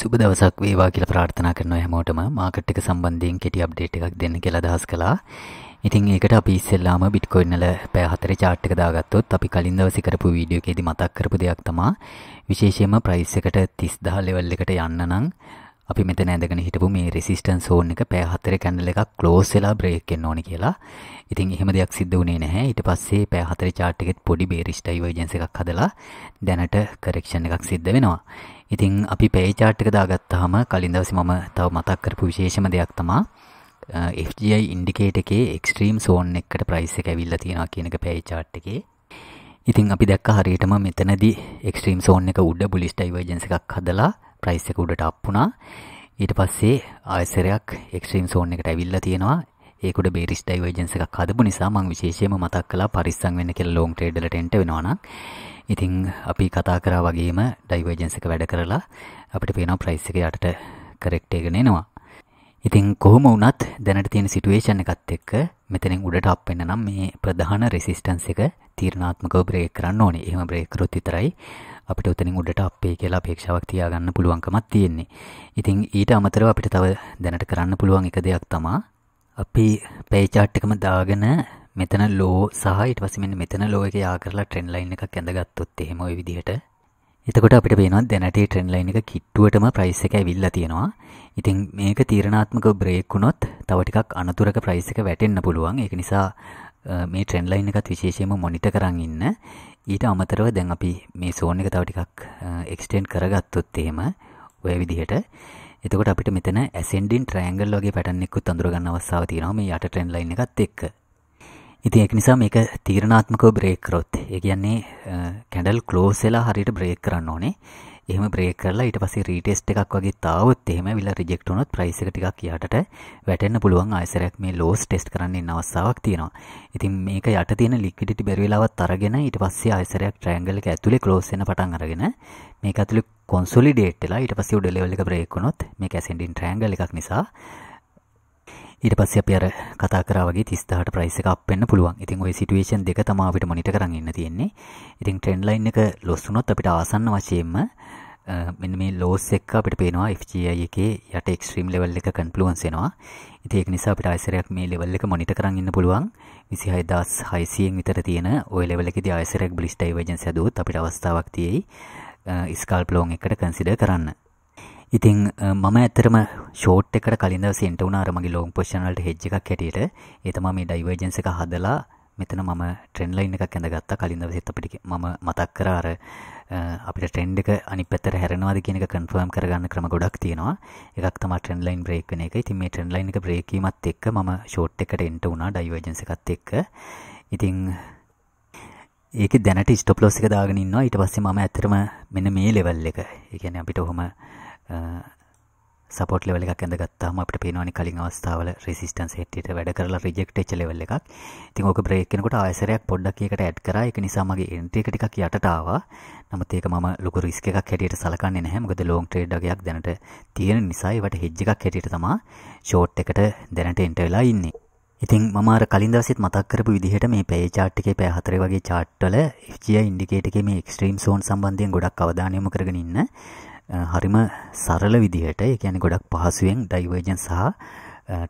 සුබ දවසක් වේවා කියලා ප්‍රාර්ථනා කරනවා හැමෝටම මාකට් එක සම්බන්ධයෙන් කෙටි අප්ඩේට් එකක් දෙන්න කියලා අදහස් කළා. ඉතින් ඒකට අපි ඉස්සෙල්ලාම බිට්කොයින් වල පැය 4 chart එක දාගත්තොත් අපි කලින් දවසේ කරපු වීඩියෝ එකේදී මතක් කරපු දෙයක් තමයි විශේෂයෙන්ම price එකට 30000 level එකට යන්න නම් අපි මෙතන ඇඳගෙන හිටපු මේ රෙසිස්ටන්ස් ඕන් එක පෑ හතරේ කැන්ඩල් එකක් ක්ලෝස් වෙලා බ්‍රේක් වෙන්න ඕනේ කියලා. ඉතින් එහෙම දෙයක් සිද්ධ වුණේ නැහැ. ඊට පස්සේ පෑ හතරේ chart එකෙත් පොඩි bearish divergence එකක් හදලා දැනට correction එකක් සිද්ධ වෙනවා. ඉතින් අපි පේ chart එක දාගත්තාම කලින් දවසේ මම තව මතක් කරපු විශේෂම දෙයක් තමයි FGI ඉන්ඩිකේට එකේ එක්ස්ට්‍රීම් සෝන් එකට ප්‍රයිස් එක ඇවිල්ලා තියෙනවා කියන එක පේ chart එකේ. ඉතින් අපි දැක්ක හරියටම මෙතනදී එක්ස්ට්‍රීම් සෝන් එක උඩ බුලිස් ඩයිවර්ජන්ස් එකක් හදලා ප්‍රයිස් එක උඩට අප් වුණා. ඊට පස්සේ ආයසරයක් එක්ස්ට්‍රීම් සෝන් එකට ඇවිල්ලා තියෙනවා. ඒක උඩ බේරිස් ඩයිවර්ජන්ස් එකක් හදපු නිසා මම විශේෂයෙන්ම මතක් කළා පරිස්සම් වෙන්න කියලා ලොන් ට්‍රේඩ් වලට එන්ට වෙනවා නම්. ඉතින් අපි කතා කරා වගේම ඩයිවර්ජන්ස් එක වැඩ කරලා අපිට පේනවා ප්‍රයිස් එක යටට කරෙක්ට් එකගෙන එනවා. ඉතින් කොහොම වුණත් දැනට තියෙන සිටුවේෂන් එකත් එක්ක මෙතනින් උඩට අප් වෙන්න නම් මේ ප්‍රධාන රෙසිස්ටන්ස් එක තීරණාත්මකව බ්‍රේක් කරන්න ඕනේ. එහෙම බ්‍රේක් කරොත් විතරයි අපිට උතනින් උඩට අපේ කියලා අපේක්ෂාවක් තියාගන්න පුළුවන්කමක් තියෙන්නේ. ඉතින් ඊට අමතරව අපිට තව දැනට කරන්න පුළුවන් එක දෙයක් තමා අපි pay chart එකම දාගෙන මෙතන low සහ ඊට පස්සේ මෙන්න මෙතන low එක යා කරලා trend line එකක් ඇඳගත්තොත් එහෙම ওই විදිහට එතකොට අපිට පේනවා දැනට trend line එක කිට්ටුවටම price එක ඇවිල්ලා තියෙනවා. ඉතින් මේක තීරණාත්මකව break වුණොත් තව ටිකක් අනතුරක price එක වැටෙන්න පුළුවන්. ඒක නිසා මේ ට්‍රෙන්ඩ් ලයින් එකත් විශේෂයෙන්ම මොනිටර් කරන් ඉන්න. ඊට අමතරව දැන් අපි මේ සෝන් එක තව ටිකක් එක්ස්ටෙන්ඩ් කරගත්තොත් එහෙම ඔය විදිහට එතකොට අපිට මෙතන ඇසෙන්ඩින් ට්‍රෑන්ගල් වගේ පැටර්න් එකකුත් අඳුර ගන්න අවස්ථාව තියෙනවා මේ යට ට්‍රෙන්ඩ් ලයින් එකත් එක්ක. ඉතින් ඒක නිසා මේක තීරණාත්මකව බ්‍රේක් කරොත් ඒ කියන්නේ කැන්ඩල් ක්ලෝස් වෙලා හරියට බ්‍රේක් කරන්න ඕනේ. එහෙම බ්‍රේක් කරලා ඊට පස්සේ රීටෙස්ට් එකක් වගේ තාවොත් එහෙම විලා රිජෙක්ට් වුණොත් ප්‍රයිස් එක ටිකක් යටට වැටෙන්න පුළුවන් ආයසරයක් මේ ලෝස් ටෙස්ට් කරන්න ඉන්න අවස්ථාවක් තියෙනවා. ඉතින් මේක යට තියෙන ලික්විඩිටි බැරි වෙලාවත් අරගෙන ඊට පස්සේ ආයසරයක් ට්‍රයැන්ගල් එක ඇතුලේ ක්ලෝස් වෙන පටන් අරගෙන මේක ඇතුලේ කොන්සොලිඩේට් වෙලා ඊට පස්සේ උඩ ලෙවල් එක බ්‍රේක් වුණොත් මේක ඇසෙන්ඩින් ට්‍රයැන්ගල් එකක් නිසා ඊට පස්සේ අපි අර කතා කරා වගේ 30000ට ප්‍රයිස් එක අප් වෙන්න පුළුවන්. ඉතින් ওই සිටුේෂන් දෙක තමයි අපිට මොනිටර් කරන් ඉන්න තියෙන්නේ. ඉතින් ට්‍රෙන්ඩ් ලයින් එක ලොස් වුණොත් අපිට ආසන්න වශයෙන්ම මෙන්න මේ ලෝස් එක්ක අපිට පේනවා FGI එකේ යට එක්ස්ට්‍රීම් ලෙවල් එක කන්ෆ්ලුවන්ස් වෙනවා. ඉතින් ඒක නිසා අපිට ආයසරයක් මේ ලෙවල් එක මොනිටර් කරන් ඉන්න පුළුවන්. 26600න් විතර තියෙන ওই ලෙවල් එකේදී ආයසරයක් බ්ලිස් ඩයිවර්ජන්ස් හැදුවොත් අපිට අවස්ථාවක් තියෙයි ස්කල්ප් ලෝන් එකට කන්සිඩර් කරන්න. ඉතින් මම ඇත්තරම ෂෝට් එකට කලින් දවසේ එන්ට වුණා අර මගේ ලෝන් පොසිෂන් වලට හෙජ් එකක් හැටියට. ඒ තමයි මේ ඩයිවර්ජන්ස් එක හදලා මෙතන මම ට්‍රෙන්ඩ් ලයින් එකක් ඇඳගත්තා කලින් දවසෙත් අපිට මම මතක් කර අර අපිට ටෙන්ඩක අනි පෙතර හැරෙනවාද කියනක කන්ෆර්ම් කරගන්න ක්‍රම ගොඩක් තියෙනවා එකක් තම ටෙන්ලයින් බ්‍රේක් වෙන එක ඉතින් මේ ටෙන්ලයින් එක බ්‍රේකීමත් එක්ක මම ෂෝට් එකට එන්ට වුණා ඩයිවර්ජන්ස් එකත් එක්ක ඉතින් ඒක දැනට ස්ටොප් ලොස් එක දාගෙන ඉන්නවා ඊට පස්සේ මම ඇත්තටම මෙන්න මේ ලෙවල් එක. ඒ කියන්නේ අපිට ඔහොම සපොට් ලෙවල් එකක් ඇඳගත්තාම අපිට පේනවනේ කලින් අවස්ථාවල රෙසිස්ටන්ස් හැටියට වැඩ කරලා රිජෙක්ට් වෙච්ච ලෙවල් එකක්. ඉතින් ඕක බ්‍රේක් කරනකොට ආයසරයක් පොඩ්ඩක් ඒකට ඇඩ් කරා. ඒක නිසා මගේ එන්ට්‍රි එක ටිකක් යටට ආවා. නමුත් ඒක මම ලොකු රිස්ක් එකක් හැටියට සලකන්නේ නැහැ. මොකද ලොං ට්‍රේඩ් වගේක් දැනට තියෙන නිසා ඒවට හෙජ් එකක් හැටියට තමයි ෂෝට් එකට දැනට එන්ටර් වෙලා ඉන්නේ. ඉතින් මම අර කලින් දවසෙත් මතක් කරපු විදිහට මේ පැය chart එකේ පැය 4 වගේ chart වල FGI indicator එකේ මේ extreme zone සම්බන්ධයෙන් ගොඩක් අවධානය යොමු කරගෙන ඉන්න. හරිම සරල විදිහට ඒ කියන්නේ ගොඩක් පහසුවෙන් ඩයිවර්ජන් සහ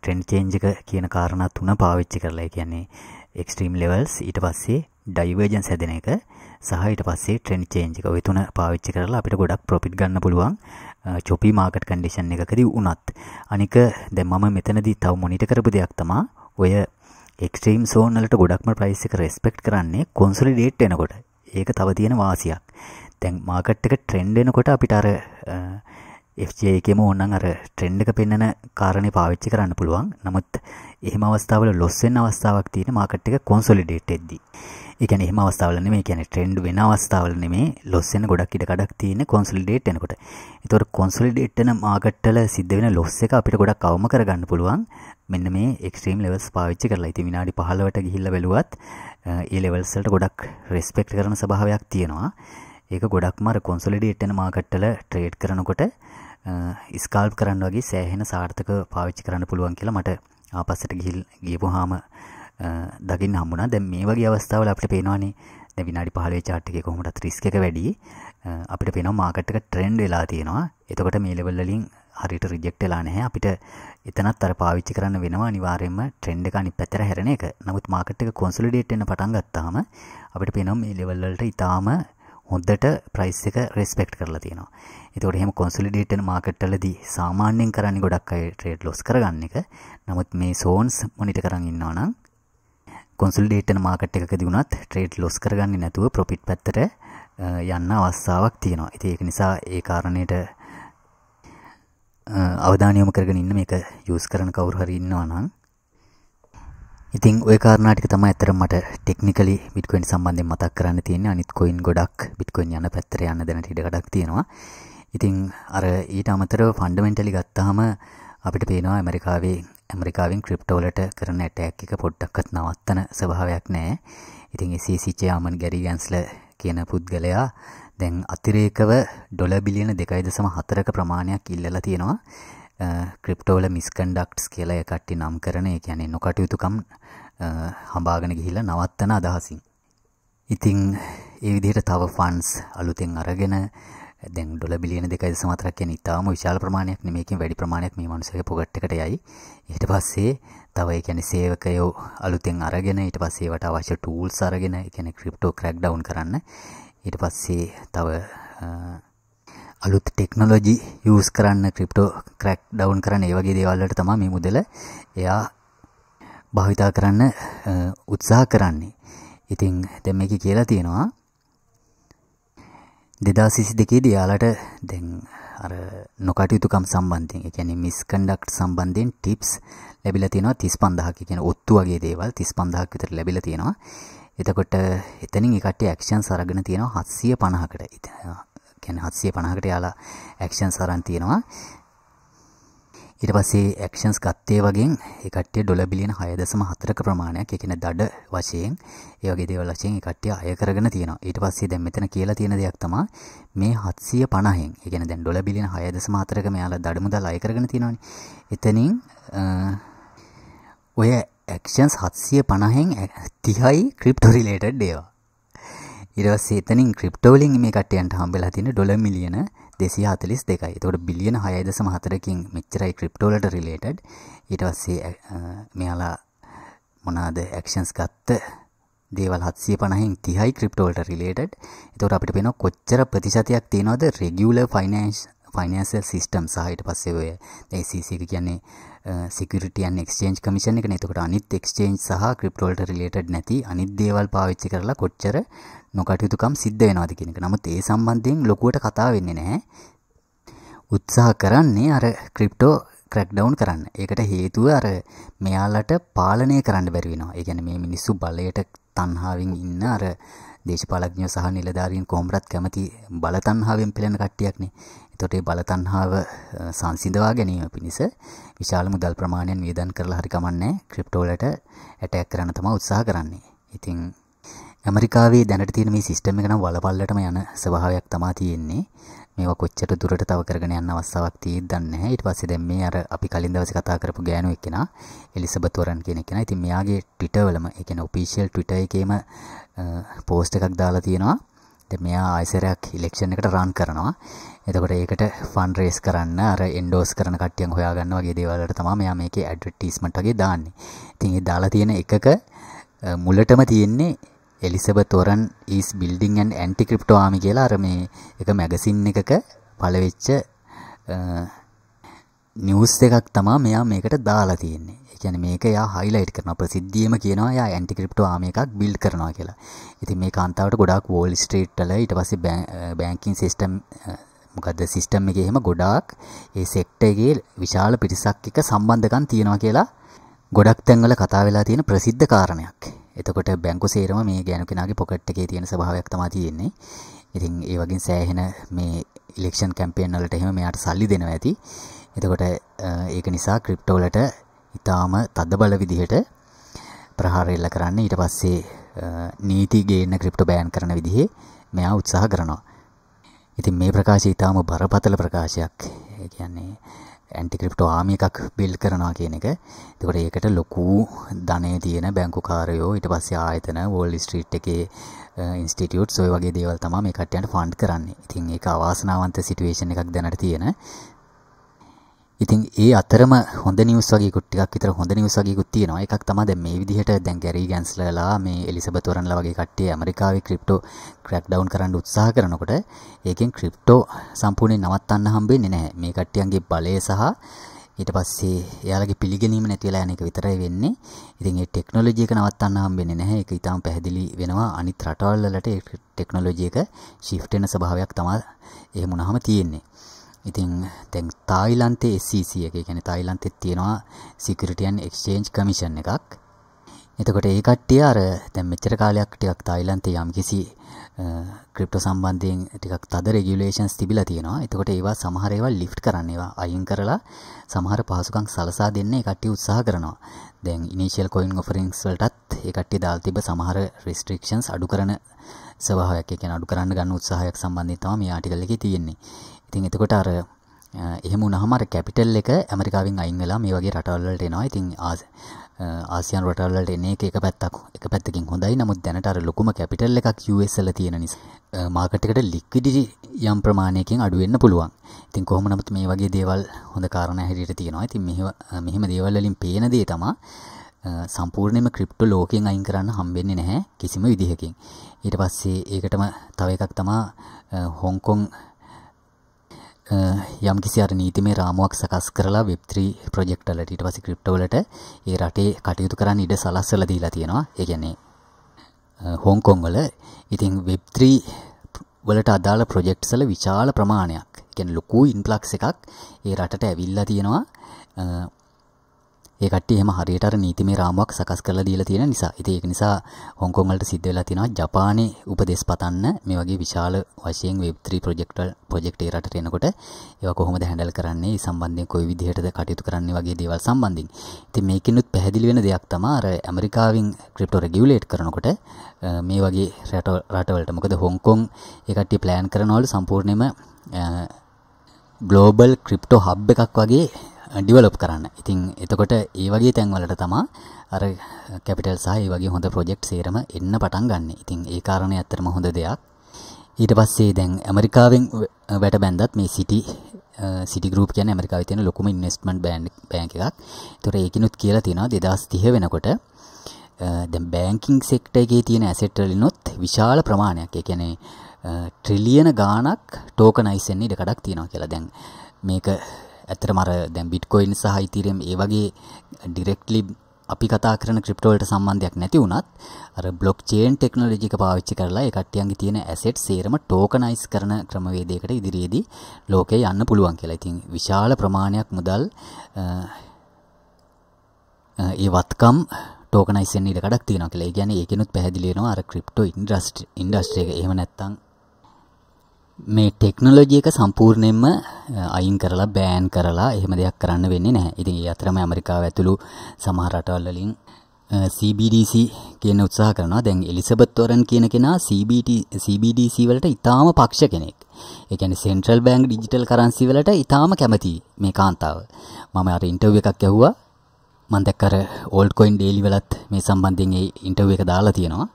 ට්‍රෙන්ඩ් චේන්ජ් එක කියන කාරණා තුන පාවිච්චි කරලා ඒ කියන්නේ එක්ස්ට්‍රීම් ලෙවල්ස් ඊට පස්සේ ඩයිවර්ජන්ස් හැදෙන එක සහ ඊට පස්සේ ට්‍රෙන්ඩ් චේන්ජ් එක ඔය තුන පාවිච්චි කරලා අපිට ගොඩක් ප්‍රොෆිට් ගන්න පුළුවන් චොපි මාකට් කන්ඩිෂන් එකකදී වුණත් අනික දැන් මම මෙතනදී තව මොනිටර් කරපු දෙයක් තමයි ඔය එක්ස්ට්‍රීම් සෝන් වලට ගොඩක්ම ප්‍රයිස් එක රෙස්පෙක්ට් කරන්නේ කොන්සොලිඩේට් වෙනකොට ඒක තව තියෙන වාසියක් තැන් මාකට් එක ට්‍රෙන්ඩෙනකොට අපිට අර එකම ඔන්නන් අර ට්‍රෙන්ඩ් එක පෙන්න්නන කාරණය පාවිච්චි කරන්න පුළුවන් නමුත් එහම අවස්ථාවල ලොස්සෙන් අවස්ථාවක් තියෙන මාකට් එක කොන්සොලිඩේට එද්දි එකන එහම අවස්ථාවල මේ කියන ට්‍රෙන්ඩ් වෙන අවස්ථාවල මේ ලොස්සෙන ගොඩක් ඉඩ කඩක් තියෙන කොන්සලිඩේට් එනකොට එතොට කොන්සලිඩේට්න මාකට්ටල සිද්ධ වෙන ලොස්ස එක අපිට ගොඩක් කවම කරගන්න පුළුවන් මෙන්න මේ එක්ස්ට්‍රීම් ලෙවස් පාවිච්චි කරලා ඉති විනාඩි පහලවට ගිහිල්ල බැලුවත් ඒ ලෙවල්සල්ට ගොඩක් රෙස්පෙක්් කරන සභාවයක් තියෙනවා ඒක ගොඩක්ම අර කොන්සොලිඩේට් වෙන මාකට් වල ට්‍රේඩ් කරනකොට ස්කල්ප් කරන්න වගේ සෑහෙන සාර්ථක පාවිච්චි කරන්න පුළුවන් කියලා මට ආපස්සට ගිහිල් ගියපුවාම දකින්න හම්බුණා. දැන් මේ වගේ අවස්ථාවල අපිට පේනවනේ දැන් විනාඩි 15 chart එකේ කොහොමදත් රිස්ක් එක වැඩි. අපිට පේනවා මාකට් එක ට්‍රෙන්ඩ් වෙලා තියෙනවා. එතකොට මේ ලෙවල් වලින් හරියට රිජෙක්ට් වෙලා නැහැ. අපිට එතනත් අර පාවිච්චි කරන්න වෙනවා අනිවාර්යයෙන්ම ට්‍රෙන්ඩ් එක අනිත් පැත්තට හැරෙන එක. නමුත් මාකට් එක කොන්සොලිඩේට් වෙන්න පටන් ගත්තාම අපිට පේනවා මේ ලෙවල් වලට ඊටාම හොඳට ප්‍රයිස් එක රෙස්පෙක්ට් කරලා තියෙනවා. ඒතකොට එහෙම කොන්සොලිඩේට් වෙන මාකට් වලදී සාමාන්‍යයෙන් කරන්නේ ගොඩක් අය ට්‍රේඩ් ලොස් කරගන්න එක. නමුත් මේ සෝන්ස් මොනිටර් කරන් ඉන්නවා නම් කොන්සොලිඩේට් වෙන මාකට් එකකදී වුණත් ට්‍රේඩ් ලොස් කරගන්නේ නැතුව ප්‍රොෆිට් පැත්තට යන්න අවස්ථාවක් තියෙනවා. ඉතින් ඒක නිසා ඒ කාරණේට අවධානය යොමු කරගෙන ඉන්න මේක යූස් කරන කවුරු හරි ඉන්නවා නම් ඉතින් ඔය කාරණා ටික තමයි ඇත්තටම මට ටෙක්නිකලි බිට්කොයින් සම්බන්ධයෙන් මතක් කරන්න තියෙන්නේ. අනිත් කොයින් ගොඩක් බිට්කොයින් යන පැත්තට යන දැනට ඉඩ ගඩක් තියෙනවා. ඉතින් අර ඊට අමතරව ෆන්ඩමෙන්ටලි ගත්තාම අපිට පේනවා ඇමරිකාවේ ඇමරිකාවෙන් ක්‍රිප්ටෝලට කරන ඇටැක් එක පොඩ්ඩක්වත් නවත්තන ස්වභාවයක් නැහැ. ඉතින් ඒ CCC ආමන් ගැරි ගැන්ස්ල කියන පුද්ගලයා දැන් අතිරේකව ඩොලර් බිලියන 2.4ක ප්‍රමාණයක් ඉල්ලලා තියෙනවා. ක්‍රිප්ටෝල මිස්කන්ඩක්ට්ස් කියලා එකට්ටි නම් කරන ඒ කියන්නේ නොකටයුතුකම් හඹාගෙන ගිහිල්ලා නවත්තන අදහසින්. ඉතින් ඒ විදිහට තව ෆන්ඩ්ස් අලුතෙන් අරගෙන දැන් ඩොලර් බිලියන 2.4ක් කියන ඉතාම විශාල ප්‍රමාණයක් නෙමෙයිකින් වැඩි ප්‍රමාණයක් මේ මිනිස්සුගේ පොකට් එකට යයි. ඊට පස්සේ තව ඒ කියන්නේ සේවකයෝ අලුතෙන් අරගෙන ඊට පස්සේ ඒවට අවශ්‍ය ටූල්ස් අරගෙන ඒ කියන්නේ ක්‍රිප්ටෝ ක්‍රැක් ඩවුන් කරන්න. ඊට පස්සේ තව අලුත් ටෙක්නොලොජි යස් කරන්න ක්‍රිප්ටෝ ක්‍රක් ඩවන් කරන්න ඒ වගේ දේවල්ලට තම මේ මුදල එයා භාවිතා කරන්න උත්සාහ කරන්නේ ඉතිං දැම එක කියලා තියෙනවා දෙදා සිසි දෙකේ දයාලට දැන් අර නොකටයුතුකම් සම්බන්ධයෙන් එකැන මිස්කන්ඩක්් සම්බන්ධයෙන් ටිප්ස් ලැබිල තියෙනවා තිස් පන්දහක කියෙන ඔත්තු වගේ දේවල් තිස් පන්දහක් විතර ලැබිල තියෙනවා එතකොට එතනින් එකට ක්ෂන් සරගෙන තියෙනවා හත්සිය පණහකට ඉතිවා කියන්නේ 750කට යාලා ඇක්ෂන්ස් අරන් තියෙනවා. ඊට පස්සේ ඇක්ෂන්ස් ගත්තේ වගේ ඒ කට්ටිය ඩොලර් බිලියන 6.4ක ප්‍රමාණයක් ඒ කියන්නේ දඩ වශයෙන් ඒ වගේ දේවල් වශයෙන් ඒ කට්ටිය අය කරගෙන තියෙනවා. ඊට පස්සේ දැන් මෙතන කියලා තියෙන දෙයක් තමයි මේ 750න් ඒ කියන්නේ දැන් ඩොලර් බිලියන 6.4ක මෙයාලා දඩ මුදල් අය කරගෙන තියෙනවානේ. එතනින් ඔය ඇක්ෂන්ස් 750න් 30යි ක්‍රිප්ටෝ රිලේටඩ් ඒවා. ඉරවස්සේ එතනින් ක්‍රිප්ටෝ වලින් මේ කට්ටියන්ට හම්බෙලා තියෙන ඩොලර් මිලියන 242යි. එතකොට බිලියන 6.4කින් මෙච්චරයි ක්‍රිප්ටෝ වලට රිලේටඩ්. ඊට පස්සේ මෙයාලා මොනවාද ඇක්ෂන්ස් ගත්ත දේවල් 750න් 30යි ක්‍රිප්ටෝ වලට රිලේටඩ්. එතකොට අපිට පේනවා කොච්චර ප්‍රතිශතයක් තියෙනවද රෙගියුලර් ෆයිනෑන්ස් ෆයිනන්සිල් සිස්ටම් සහ ඊට පස්සේ ඔය දැන් SEC එක කියන්නේ සිකරටයන් එක්ෂේන්් කමිෂණ එක නතකට අනිත් එක්ෂේන්් සහ ක්‍රිප්ටෝල්ට රිලේටඩ් නැති අනිත් දේවල් පාවිච්චි කරලා කොච්චර නොකටයුතුකම් සිද්ධ වෙනවාද කියනක නමුත් ඒ සම්බන්ධයෙන් ලොකුවට කතා වෙන්නේ නැහැ උත්සාහ කරන්නේ අර ක්‍රිප්ටෝ ක්‍රක්ඩවුන් කරන්න ඒකට හේතුව අර මෙයාලට පාලනය කරන්න බැරිවෙනවා ඒගැන මේ මිනිස්සු බලයට තන්හාාවෙන් ඉන්න අර දේශපාලඥ සහ නිලධාරීන් කෝම්රත් කැමති බලතන්හාාවෙන් පිළෙන කට්ටියක්නේ තොටේ බලතන්හාාව සංසිදවා ගැනීම පිණිස විශාල මුදල් ප්‍රමාණයෙන් වියදන් කරලා හරි කමන්නේ ක්‍රිප්ටෝලට ඇටැක් කරන්න තම උත්සාහ කරන්නේ. ඉතින් ඇමරිකාවේ දැනට තියෙන මේ සිස්ටම් එක නම් වලපල්ලටම යන ස්වභාවයක් තමා තියෙන්නේ. මේවා කොච්චර දුරට තව කරගෙන යන්න අවස්ථාවක් තියෙද්ද නැහැ. ඊට පස්සේ දැන් මේ අර අපි කලින් දවසේ කතා කරපු ගෑනු එක්කෙනා එලිසබෙත් වරන් කියන එක්කෙනා. ඉතින් මෙයාගේ Twitter වලම, ඒ කියන්නේ official Twitter එකේම post එකක් දාලා තියෙනවා. මෙයා ආයසරයක් ඉලෙක්ෂන් එකට රන් කරනවා. එතකොට ඒකට ෆන් රේස් කරන්න අර එන්ඩෝස් කරන කට්ටියන් හොයාගන්න වගේ දේවල් වලට තමයි මෙයා මේකේ ඇඩ්වර්ටයිස්මන්ට් වගේ දාන්නේ. ඉතින් ඒ දාලා තියෙන එකක මුලටම තියෙන්නේ එලිසබෙත් තොරන් is building an anti crypto army කියලා අර මේ එක මැගසින් එකක පළවෙච්ච නිවුස් එකක් තමා මෙයා මේකට දාලා තියෙන්නේ. එකැන මේක යා හයිලයිට් කරන ප්‍රසිද්ධියම කියනවා යා ඇන්ටික්‍රිප්ට ආම එකක් බිල්් කරනවා කියලා ඉතින් මේ කාන්තාවට ගොඩක් වෝල් ස්ට්‍රේට්ටල ඉට පස බෑන්කින් සිිස්ටම් මොකද සිිස්ටම් එක එහෙම ගොඩාක් ඒ සෙක්ටගේ විශාල පිරිසක් එක සම්බන්ධකන් තියෙනවා කියලා ගොඩක් තැන්වල කතා වෙලා තියෙන ප්‍රසිද්ධ කාරණයක් එතකොට බැංකු සේරම මේ ගෑනු කෙනගේ පොකට් එකේ තියෙන ස්භාවයක් තමා තියෙන්නේ ඉතින් ඒ වගේ සෑහෙන මේ ඉලෙක්ෂන් කැම්පේන්වලට එහෙම මෙයාට සල්ලි දෙනවා ඇති එතකොට ඒක නිසා ක්‍රිප්ටෝලට ඊටාම තදබල විදිහට ප්‍රහාර එල්ල කරන්න ඊට පස්සේ නීති ගේන්න ක්‍රිප්ටෝ බෑන් කරන විදිහේ මෙයා උත්සාහ කරනවා. ඉතින් මේ ප්‍රකාශය ඊටාම බරපතල ප්‍රකාශයක්. ඒ කියන්නේ ඇන්ටි ක්‍රිප්ටෝ ආමි එකක් බිල්ඩ් කරනවා කියන එක. ඒකට ඒකට ලොකු ධනෙ තියෙන බැංකුකාරයෝ ඊට පස්සේ ආයතන වෝල් ස්ට්‍රීට් එකේ ඉන්ස්ටිටියුට්ස් ඔය වගේ දේවල් තමයි මේ කට්ටියන්ට ෆන්ඩ් කරන්නේ. ඉතින් ඒක අවාසනාවන්ත සිටුේෂන් එකක් දැනට තියෙන. ඉතින් ඒ අතරම හොඳ නිවස් වගේකුත් ටිකක් විතර හොඳ නිවස් වගේකුත් තියෙනවා. එකක් තමයි දැන් මේ විදිහට දැන් ගැරී ගැන්ස්ලලා මේ එලිසබෙත් වරන්ලා වගේ කට්ටිය ඇමරිකාවේ ක්‍රිප්ටෝ ක්‍රැක්ඩවුන් කරන්න උත්සාහ කරනකොට ඒකෙන් ක්‍රිප්ටෝ සම්පූර්ණයෙන් නවත්තන්න හම්බෙන්නේ නැහැ. මේ කට්ටියන්ගේ බලය සහ ඊට පස්සේ එයාලගේ පිළිගැනීම නැති වෙලා යන එක විතරයි වෙන්නේ. ඉතින් ඒ ටෙක්නොලොජි එක නවත්තන්න හම්බෙන්නේ නැහැ. ඒක ඊටම පැහැදිලි වෙනවා. අනිත් රටවල් වලට ඒ ටෙක්නොලොජි එක shift වෙන ස්වභාවයක් තමයි එහෙම වුණාම තියෙන්නේ. ඉතින් දැන් තායිලන්තේ SCC e එක කියන්නේ තායිලන්තෙත් තියෙනවා Security and Exchange Commission එකක්. එතකොට ඒ කට්ටිය අර දැන් මෙච්චර කාලයක් ටිකක් තායිලන්තේ යම්කිසි ක්‍රිප්ටෝ සම්බන්ධයෙන් ටිකක් තද රෙගියුලේෂන්ස් තිබිලා තියෙනවා. එතකොට ඒවා සමහර ඒවා ලිෆ්ට් කරන්න ඒවා අයින් කරලා සමහර පහසුකම් සලසා දෙන්න ඒ කට්ටිය උත්සාහ කරනවා. දැන් ඉනිෂියල් කොයින් ඔෆරින්ග්ස් වලටත් ඒ කට්ටිය දාලා තිබ්බ සමහර රිස්ට්‍රික්ෂන්ස් අඩු කරන ස්වභාවයක් ඒ කියන්නේ අඩු කරන්න ගන්න උත්සාහයක් සම්බන්ධයෙන් තමයි මේ ආටිකල් එකේ තියෙන්නේ. ඉතින් එතකොට අර එහෙම වුණාම අර කැපිටල් එක ඇමරිකාවෙන් අයින් වෙලා මේ වගේ රටවල් වලට එනවා. ඉතින් ආසියානු රටවල් වලට එන එක එක පැත්තක් එක පැත්තකින් හොඳයි. නමුත් දැනට අර ලොකුම කැපිටල් එකක් US වල තියෙන නිසා මාකට් එකට ලික්විඩිටි යම් ප්‍රමාණයකින් අඩු වෙන්න පුළුවන්. ඉතින් කොහොම නමුත් මේ වගේ දේවල් හොඳ කාරණා හැටියට තියෙනවා. ඉතින් මෙහෙම මෙහෙම දේවල් වලින් පේන දේ තමයි සම්පූර්ණයම ක්‍රිප්ටෝ ලෝකෙන් අයින් කරන්න හම්බෙන්නේ නැහැ කිසිම විදිහකින්. ඊට පස්සේ ඒකටම තව එකක් තමා හොංකොං යම් කිසි අර නීතිමය රාමුවක් සකස් කරලා Web3 ප්‍රොජෙක්ට් වලට ඊට පස්සේ ක්‍රිප්ටෝ වලට ඒ රටේ කටයුතු කරන්න ඉඩ සලස්සලා දීලා තියෙනවා. ඒ කියන්නේ හොංකොං වල ඉතින් Web3 වලට අදාළ ප්‍රොජෙක්ට්ස් වල විශාල ප්‍රමාණයක්. කියන්නේ ලොකු ඉන්ෆ්ලක්ස් එකක් ඒ රටට ඇවිල්ලා තියෙනවා. ඒ කට්ටිය එහෙම හරියට අර නීතිමය රාමුවක් සකස් කරලා දීලා තියෙන නිසා. ඉතින් ඒක නිසා හොංකොං වලට සිද්ධ වෙලා තියෙනවා ජපානයේ උපදෙස් පතන්න මේ වගේ විශාල වශයෙන් web3 ප්‍රොජෙක්ට් ප්‍රොජෙක්ට් ඒ රටට එනකොට ඒවා කොහොමද හැන්ඩල් කරන්නේ? ඒ සම්බන්ධයෙන් කොයි විදිහටද කටයුතු කරන්නේ වගේ දේවල් සම්බන්ධයෙන්. ඉතින් මේකිනුත් පැහැදිලි වෙන දෙයක් තමයි අර ඇමරිකාවෙන් ක්‍රිප්ටෝ රෙගියුලේට් කරනකොට මේ වගේ රට රටවලට මොකද හොංකොං ඒ කට්ටිය ප්ලෑන් කරනවලු සම්පූර්ණයෙන්ම ග්ලෝබල් ක්‍රිප්ටෝ හබ් එකක් වගේ ඩිවලොප් කරන්න ඉතින් එතකොට ඒ වගේ තැන්වලට තමා අර කැපිටල් සහ ඒ වගේ හොඳ ප්‍රොජෙක්ට් සේරම එන්න පටන් ගන්න ඉතින් ඒ කාරණය ඇත්තරම හොඳ දෙයක් ඊට පස්සේ දැන් ඇමරිකාවෙන් වැට බැන්දත් මේ සිටි සිටි ගරුප් කියන ඇමරිකාව තියෙන ලොකුම ඉන්වස්ටමන්ට් බෑන්් බෑන්ක එකක් තොර ඒකනුත් කියලා තියෙනවා දෙදස් තිහ වෙනකොට දැ බෑංකින් සෙක්ට එකගේ තියෙන ඇසෙට්ටලිනොත් විශාල ප්‍රමාණයක් එකනේ ට්‍රිලියන ගානක් ටෝකනයිසෙන් ඉඩකඩක් තියෙනවා කියලා දැන් මේක ඇත්තටම අර දැන් බිට්කොයින් සහ ඉතිරියම් ඒ වගේ ඩිරෙක්ට්ලි අපි කතා කරන ක්‍රිප්ටෝ වලට සම්බන්ධයක් නැති වුණත් අර බ්ලොක්චේන් ටෙක්නොලොජි එක පාවිච්චි කරලා ඒ කට්ටියන්ගේ තියෙන ඇසෙට් සේරම ටෝකනයිස් කරන ක්‍රමවේදයකට ඉදිරියේදී ලෝකේ යන්න පුළුවන් කියලා. ඉතින් විශාල ප්‍රමාණයක් මුදල් ඒ වත්කම් ටෝකනයිස් වෙන්න ඉඩ කඩක් තියෙනවා කියලා. ඒ කියන්නේ ඒකිනුත් පැහැදිලි වෙනවා අර ක්‍රිප්ටෝ ඉන්ඩස්ට්‍රි එක. එහෙම නැත්නම් මේ ටෙක්නොලොජි එක සම්පූර්ණයෙන්ම අයින් කරලා බෑන් කරලා එහෙම දෙයක් කරන්න වෙන්නේ නැහැ. ඉතින් ඒ අතරම ඇමරිකාව ඇතුළු සමහර රටවල් වලින් CBDC කියන උත්සාහ කරනවා. දැන් එලිසබෙත් ටොරන් කියන කෙනා CBT CBDC වලට ඊටාම පක්ෂ කෙනෙක්. ඒ කියන්නේ සෙන්ට්‍රල් බැංක් ඩිජිටල් කරන්සි වලට ඊටාම කැමති මේ කාන්තාව. මම අර ඉන්ටර්විව් එකක් ඇහුවා. මම දැක්ක අර ඕල්ඩ් කොයින් ඩේලි වලත් මේ සම්බන්ධයෙන් ඒ ඉන්ටර්විව් එක දාලා තියෙනවා.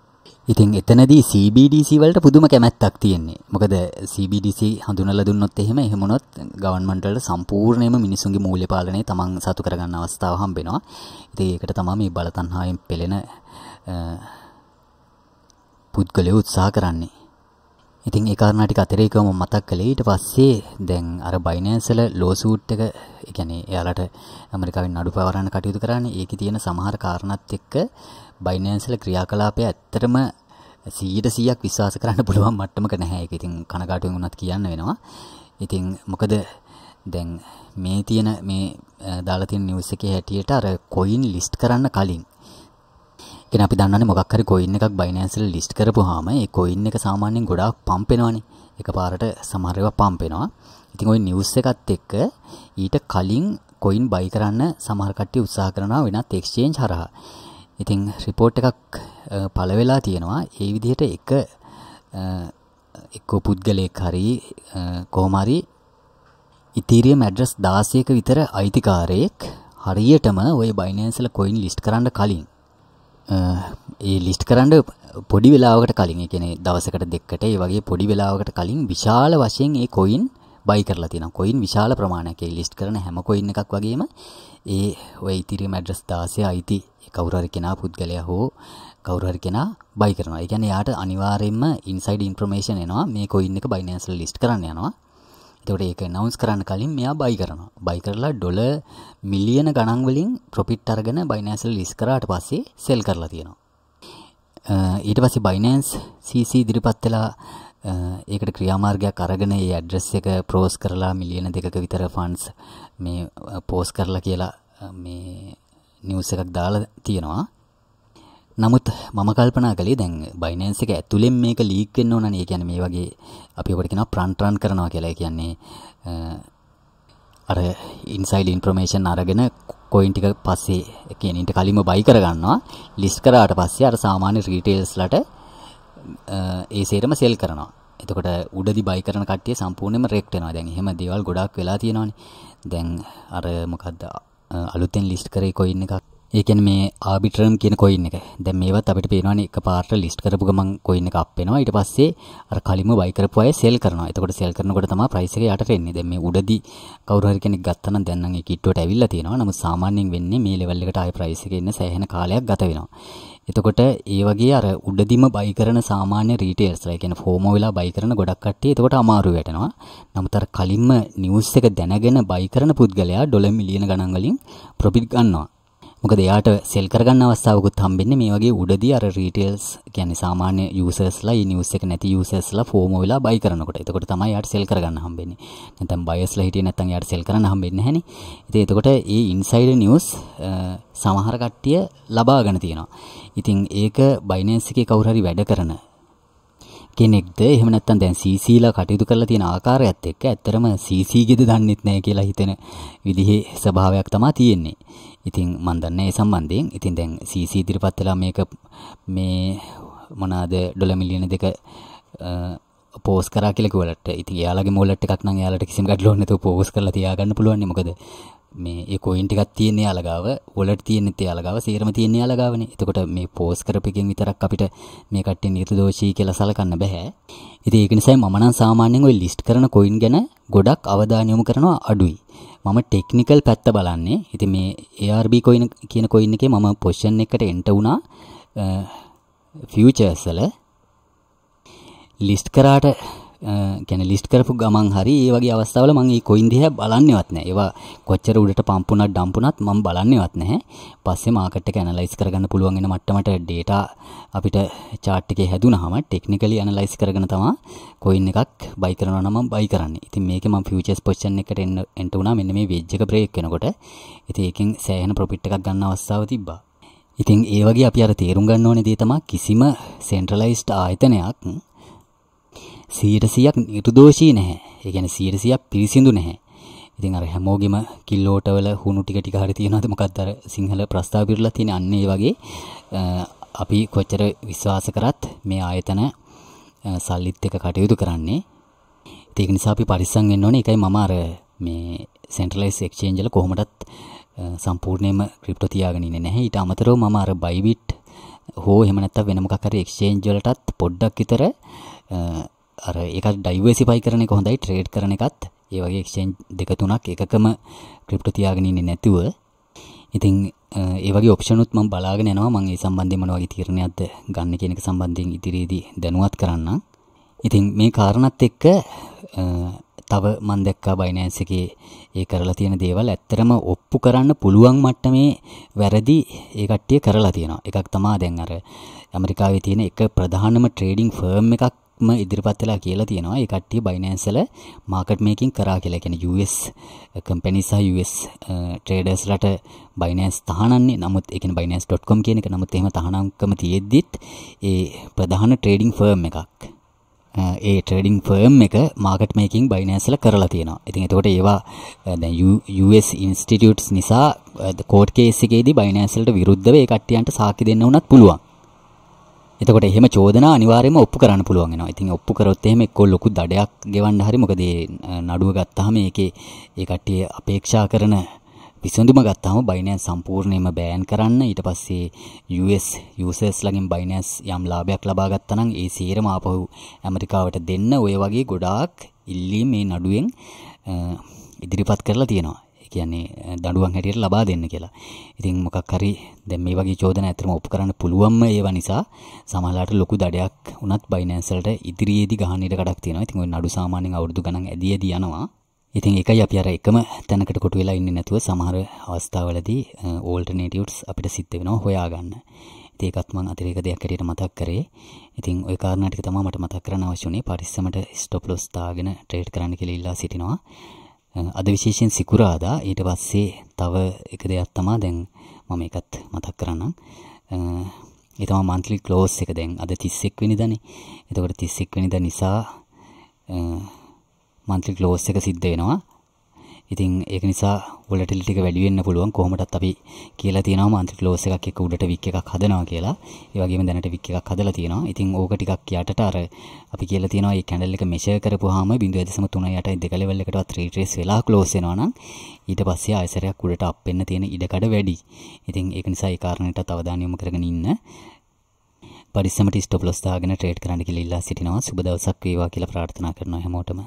ඉතින් එතනදී CBDC වලට පුදුම කැමැත්තක් තියෙන්නේ. මොකද CBDC හඳුනලා දුන්නොත් එහෙම එහෙම වුණොත් ගවර්න්මන්ට් වලට සම්පූර්ණයෙන්ම මිනිසුන්ගේ මූල්‍ය පාලනය තමන් සතු කරගන්න අවස්ථාව හම්බෙනවා. ඉතින් ඒකට තමයි මේ බලතණ්හාවෙන් පෙළෙන පුද්ගලයෝ උත්සාහ කරන්නේ. ඉතින් ඒ කාරණා ටික අතරේක මම මතක් කළේ ඊට පස්සේ දැන් අර Binance වල ලෝසූට් එක ඒ කියන්නේ එයාලට ඇමරිකාවෙන් නඩු පවරන්න කටයුතු කරන්නේ ඒකේ තියෙන සමහර කාරණාත් එක්ක බයිනෑන්සල ක්‍රියාකලාපය ඇත්තටම සීට සියයක් විශ්වාස කරන්න පුළුවන් මට්ටමක නැහැ එක ඉතින් කනකාටුවෙන් වුණත් කියන්න වෙනවා ඉතින් මොකද දැන් මේ තියෙන මේ දාලා තියෙන නිවස් එකේ හැටියට අර කොයින් ලිස්ට් කරන්න කලින් කියන අපි දන්නවනේ මොකක් හරි කොයින් එකක් බයිනෑන්ස් වල ලිස්ට් කරපුවාම ඒ කොයින් එක සාමාන්‍යයෙන් ගොඩාක් පම්ප් වෙනවනේ එකපාරට සමහර ඒවා පම්ප් වෙනවා ඉතින් ওই නිවස් එකත් එක්ක ඊට කලින් කොයින් බයි කරන්න සමහර කට්ටිය උත්සාහ කරනවා වෙනත් එක්ස්චේන්ජ් හරහා ඉතින් රිපෝට් එකක් පළවෙලා තියෙනවා ඒ විදිහට එක එක්කෝ පුද්ගලයෙක් හරි කොහොමරි ඉතීරියම් ඇඩ්‍රස් 16ක විතර අයිතිකාරයෙක් හරියටම ওই Binance වල coin list කරන්න කලින් ඒ ලිස්ට් කරන්න පොඩි වෙලාවකට කලින් ඒ කියන්නේ දවසකට දෙකකට ඒ වගේ පොඩි වෙලාවකට කලින් විශාල වශයෙන් ඒ coin බයි කරලා තියෙනවා. කොයින් විශාල ප්‍රමාණයක් ඒ ලිස්ට් කරන හැම කොයින් එකක් වගේම ඒ ඔය ඉතිරි මැඩ්‍රස් 16 අයිති කවුරු හරි කෙනා පුද්ගලයා හෝ කවුරු හරි කෙනා බයි කරනවා. ඒ කියන්නේ යාට අනිවාර්යයෙන්ම ඉන්සයිඩ් ඉන්ෆර්මේෂන් එනවා මේ කොයින් එක බයිනෑන්ස් වල ලිස්ට් කරන්න යනවා. එතකොට ඒක announce කරන්න කලින් මෙයා බයි කරනවා. බයි කරලා ඩොලර් මිලියන ගණන් වලින් profit අරගෙන බයිනෑන්ස් වල ලිස්ට් කරාට පස්සේ sell කරලා තියෙනවා. ඊට පස්සේ බයිනෑන්ස් CC ඉදිරිපත් වෙලා ඒකට ක්‍රියාමාර්ගයක් අරගෙන ඒ ඇඩ්‍රස් එක ප්‍රෝස් කරලා මිලියන දෙකක විතර ෆන්ඩ්ස් මේ පෝස් කරලා කියලා මේ නිවුස් එකක් දාලා තියෙනවා. නමුත් මම කල්පනා කළේ දැන් බයිනන්ස් එක ඇතුලෙන් මේක ලීක් වෙන්න ඕන නේ. ඒ කියන්නේ මේ වගේ අපි ඔකට කියනවා ප්‍රන්ට් රන් කරනවා කියලා. ඒ කියන්නේ අර ඉන්සයිල් ඉන්ෆර්මේෂන් අරගෙන කොයින් ටික පස්සේ කියන ඉන්ට කලින්ම බයි කරගන්නවා. ලිස්ට් කරාට පස්සේ අර සාමාන්‍ය රීටේල්ස්ලට ඒ සේරම සෙල් කරනවා. එතකොට උඩදි බයි කරන කට්ටිය සම්පූර්ණයෙන්ම රෙක්ට් වෙනවා. දැන් එහෙම දේවල් ගොඩක් වෙලා තියෙනවානේ. දැන් අර මොකද්ද අලුතෙන් ලිස්ට් කරේ කොයින් එකක් ඒකෙන් මේ ආබිටරම් කියන කොයින් එක. දැන් මේවත් අපිට පේනවනේ එක පාට ලිස්ට් කරපු ගමන් කොයින් එක අප් වෙනවා. ඊට පස්සේ අර කලින්ම බයි කරපු අය සෙල් කරනවා. එතකොට සෙල් කරනකොට තමයි ප්‍රයිස් එක යටට එන්නේ. දැන් මේ උඩදී කවුරු හරි කෙනෙක් ගත්තා නම් දැන් නම් ඒ කිට්ටුවට ඇවිල්ලා තියෙනවා. නමුත් සාමාන්‍යයෙන් වෙන්නේ මේ ලෙවල් එකට ආයේ ප්‍රයිස් එක එන්න සෑහෙන කාලයක් ගත වෙනවා. එතකොට ඒ වගේ අර උඩදිම බයි කරන සාමාන්‍ය රීටේල්ස්ලා කියන්නේ ෆෝමෝ වෙලා බයි කරන ගොඩක් කට්ටිය එතකොට අමාරු වැටෙනවා. නමුත් අර කලින්ම නිවුස් එක දැනගෙන බයි කරන පුද්ගලයා ඩොලර් මිලියන ගණන් වලින් ප්‍රොෆිට් ගන්නවා. මොකද එයාට සෙල් කරගන්න අවස්ථාවකුත් හම්බෙන්නේ මේ වගේ උඩදී අර රීටේල්ස් කියන්නේ සාමාන්‍ය යූසර්ස්ලා මේ නිවුස් එක නැති යූසර්ස්ලා ෆෝමෝ වෙලා බයි කරනකොට. එතකොට තමයි එයාට සෙල් කරගන්න හම්බෙන්නේ. නැත්නම් බයස්ලා හිටියේ නැත්නම් එයාට සෙල් කරන්න හම්බෙන්නේ නැහනේ. ඉතින් එතකොට මේ ඉන්සයිඩර් නිවුස් සමහර කට්ටිය ලබා ගන්න තියෙනවා. ඉතින් ඒක බයිනන්ස් එකේ කවුරු හරි වැඩ කරන කෙනෙක්ද එහෙම නැත්නම් දැන් CCලා කටයුතු කරලා තියෙන ආකාරයත් එක්ක ඇත්තරම CC ගෙද දන්නෙත් නැහැ කියලා හිතෙන විදිහේ ස්වභාවයක් තමයි තියෙන්නේ. ඉතින් මම දන්නේ ඒ සම්බන්ධයෙන්. ඉතින් දැන් CC ඉදිරිපත් වෙලා මේක මේ මොනවාද ඩොලර් මිලියන දෙක පෝස් කරා කියලා කිව්වලට ඉතින් එයාලගේ මෝලට් එකක් නම් එයාලට කිසිම ගැටලුවක් නැතුව පෝස් කරලා තියාගන්න පුළුවන් නේ මොකද මේ ඒ කොයින් ටිකක් තියෙන්නේ යාලගාව වලට් තියෙන්නේ යාලගාව සේරම තියෙන්නේ යාලගාවනේ. එතකොට මේ පෝස් කරපෙකින් විතරක් අපිට මේ කට්ටිය නිර්දෝෂී කියලා සලකන්න බෑ. ඉතින් ඒක නිසා මම නම් සාමාන්‍යයෙන් ওই ලිස්ට් කරන කොයින් ගැන ගොඩක් අවධානය යොමු කරනවා අඩුයි. මම ටෙක්නිකල් පැත්ත බලන්නේ. ඉතින් මේ ARB කොයින් කියන කොයින් එකේ මම පොසිෂන් එකකට එන්ටර් වුණා ෆියුචර්ස් වල ලිස්ට් කරාට ගැන ලිස්ට් කරපු ගමන් හරි ඒ වගේ අවස්ථාවල මම මේ කොයින් දිහා බලන්නේවත් නැහැ. ඒවා කොච්චර උඩට පම්ප් වුණත් ඩම්ප් වුණත් මම බලන්නේවත් නැහැ. පස්සේ මාකට් එක ඇනලයිස් කරගන්න පුළුවන් වෙන මට්ටමට ඩේටා අපිට chart එකේ හැදුනහම ටෙක්නිකලි ඇනලයිස් කරගෙන තමයි කොයින් එකක් බයි කරනවා නම් මම බයි කරන්නේ. ඉතින් මේකේ මම ෆියුචර්ස් පොසිෂන් එකට එන්න එන්ට වුණා මෙන්න මේ වෙජ් එක බ්‍රේක් වෙනකොට. ඉතින් ඒකෙන් සෑහෙන ප්‍රොෆිට් එකක් ගන්න අවස්ථාව තිබ්බා. ඉතින් ඒ වගේ අපි අර තේරුම් ගන්න ඕනේ දේ තමයි කිසිම සෙන්ට්‍රලයිස්ඩ් ආයතනයක් 100%ක් නිර්දෝෂී නැහැ. ඒ කියන්නේ 100%ක් පිරිසිදු නැහැ. ඉතින් අර හැමෝගෙම කිල්ලෝටවල හුණු ටික ටික හරි තියෙනවාද මොකක්ද අර සිංහල ප්‍රස්තාව පිරලා තියෙන අන්න ඒ වගේ අපි කොච්චර විශ්වාස කරත් මේ ආයතන සල්ලිත් එක කටයුතු කරන්නේ. ඉතින් ඒක නිසා අපි පරිස්සම් වෙන්න ඕනේ. ඒකයි මම අර මේ සෙන්ට්‍රලයිස් එක්ස්චේන්ජ් වල කොහොමදත් සම්පූර්ණයෙන්ම ක්‍රිප්ටෝ තියාගෙන ඉන්නේ නැහැ. ඊට අමතරව මම අර බයිබිට් හෝ එහෙම නැත්නම් වෙන මොකක් හරි එක්ස්චේන්ජ් වලටත් පොඩ්ඩක් විතර අර ඒකත් ඩයිවර්සිෆයි කරන එක හොඳයි ට්‍රේඩ් කරන එකත් ඒ වගේ එක්ස්චේන්ජ් දෙක තුනක් එකකම ක්‍රිප්ටෝ තියාගෙන ඉන්නේ නැතුව ඉතින් ඒ වගේ ඔප්ෂනුත් මම බලාගෙන යනවා මම ඒ සම්බන්ධයෙන් මොන වගේ තීරණයක්ද ගන්න කියන එක සම්බන්ධයෙන් ඉදිරියේදී දැනුවත් කරන්න. ඉතින් මේ කාරණාත් එක්ක තව මම දැක්කා බයිනෑන්ස් එකේ ඒ කරලා තියෙන දේවල් ඇත්තටම ඔප්පු කරන්න පුළුවන් මට්ටමේ වැරදි ඒ කට්ටිය කරලා තියෙනවා. එකක් තමයි දැන් අර ඇමරිකාවේ තියෙන එක ප්‍රධානම ට්‍රේඩින් ෆර්ම් එකක් ම ඉදිරිපත් වෙලා කියලා තියෙනවා ඒ කට්ටිය බයිනෑන්සල මාකට් මේකින් කරා කියලා කියන්නේ US කම්පැනි uh, සහ US ට්‍රේඩර්ස්ලට බයිනෑන්ස් තහනන්නේ නමුත් ඒ කියන්නේ binance.com කියන එක නමුත් එහෙම තහනම්කම තියෙද්දිත් ඒ ප්‍රධාන ට්‍රේඩින් ෆර්ම් එකක් uh, ඒ ට්‍රේඩින් ෆර්ම් එක මාකට් මේකින් බයිනෑන්සල කරලා තියෙනවා. ඉතින් එතකොට ඒවා uh, දැන් US ඉන්ස්ටිටියුට්ස් නිසා කෝට් කේස් එකේදී බයිනෑන්සලට විරුද්ධව ඒ කට්ටියන්ට සාක්ෂි දෙන්න උනත් පුළුවන්. එතකොට එහෙම චෝදනා අනිවාර්යයෙන්ම ඔප්පු කරන්න පුළුවන් වෙනවා. ඉතින් ඔප්පු කරොත් එහෙම එක්ක ලොකු දඩයක් ගෙවන්න හරි මොකද ඒ නඩුව ගත්තාම ඒකේ ඒ කට්ටිය අපේක්ෂා කරන විසඳුම ගත්තාම බයිනෑන්ස් සම්පූර්ණයෙන්ම බෑන් කරන්න ඊට පස්සේ US users ලගෙන් බයිනෑන්ස් යම් ලාභයක් ලබා ගත්තා නම් ඒ සීරම ආපහු ඇමරිකාවට දෙන්න ඔය වගේ ගොඩාක් ඉල්ලීම් මේ නඩුවෙන් ඉදිරිපත් කරලා තියෙනවා. කියන්නේ දඬුවම් හැටියට ලබා දෙන්න කියලා. ඉතින් මොකක් හරි දැන් මේ වගේ චෝදනා ඇත්තටම ඔප්පු කරන්න පුළුවන්ම ඒවා නිසා සමහරලාට ලොකු දඩයක් වුණත් Binance වලට ඉදිරියේදී ගහන්න ඉඩ කඩක් තියෙනවා. ඉතින් ওই නඩු සාමාන්‍යයෙන් අවුරුදු ගණන් ඇදී ඇදී යනවා. ඉතින් ඒකයි අපි අර එකම තැනකට කොටු වෙලා ඉන්නේ නැතුව සමහර අවස්ථාවලදී ඕල්ටර්නේටිව්ස් අපිට සිද්ධ වෙනවා හොයාගන්න. ඉතින් ඒකත් මම අතිරේක දෙයක් හැටියට මතක් කරේ. ඉතින් ওই කාරණා ටික තමයි මට මතක් කරන්න අවශ්‍ය වුණේ. පරිස්සමට ස්ටොප් ලොස් දාගෙන ට්‍රේඩ් කරන්න කියලා ඉල්ලා සිටිනවා. අද විශේෂයෙන් සිකුරාදා ඊට පස්සේ තව එක දෙයක් තමා දැන් මම එකත් මතක් කරන්නම් ඒ තමයි monthly close එක දැන් අද 31 වෙනිදානේ එතකොට 31 වෙනිදා නිසා monthly close එක සිද්ධ වෙනවා ඉතින් ඒක නිසා වොලටිලිටි එක වැඩි වෙන්න පුළුවන් කොහොමදත් අපි කියලා තියෙනවා මාන්ත්‍රික ලෝස් එකක් එක්ක උඩට වික් එකක් හදනවා කියලා. ඒ වගේම දැනට වික් එකක් හදලා තියෙනවා. ඉතින් ඕක ටිකක් යටට අර අපි කියලා තියෙනවා මේ කැන්ඩල් එක මෙෂර් කරපුවාම 0.3 යට දෙක ලෙවල් එකටවත් රිට්‍රේස් වෙලා ක්ලෝස් වෙනවා නම් ඊට පස්සේ ආයසරයක් උඩට අප් වෙන්න තියෙන ඉඩකඩ වැඩි. ඉතින් ඒක නිසා ඒ කාරණයට අවධානය යොමු කරගෙන ඉන්න. පරිස්සමට ස්ටොප් ලොස් දාගෙන ට්‍රේඩ් කරන්න කියලා ඉල්ලා සිටිනවා. සුබ දවසක් වේවා කියලා ප්‍රාර්ථනා කරනවා හැමෝටම.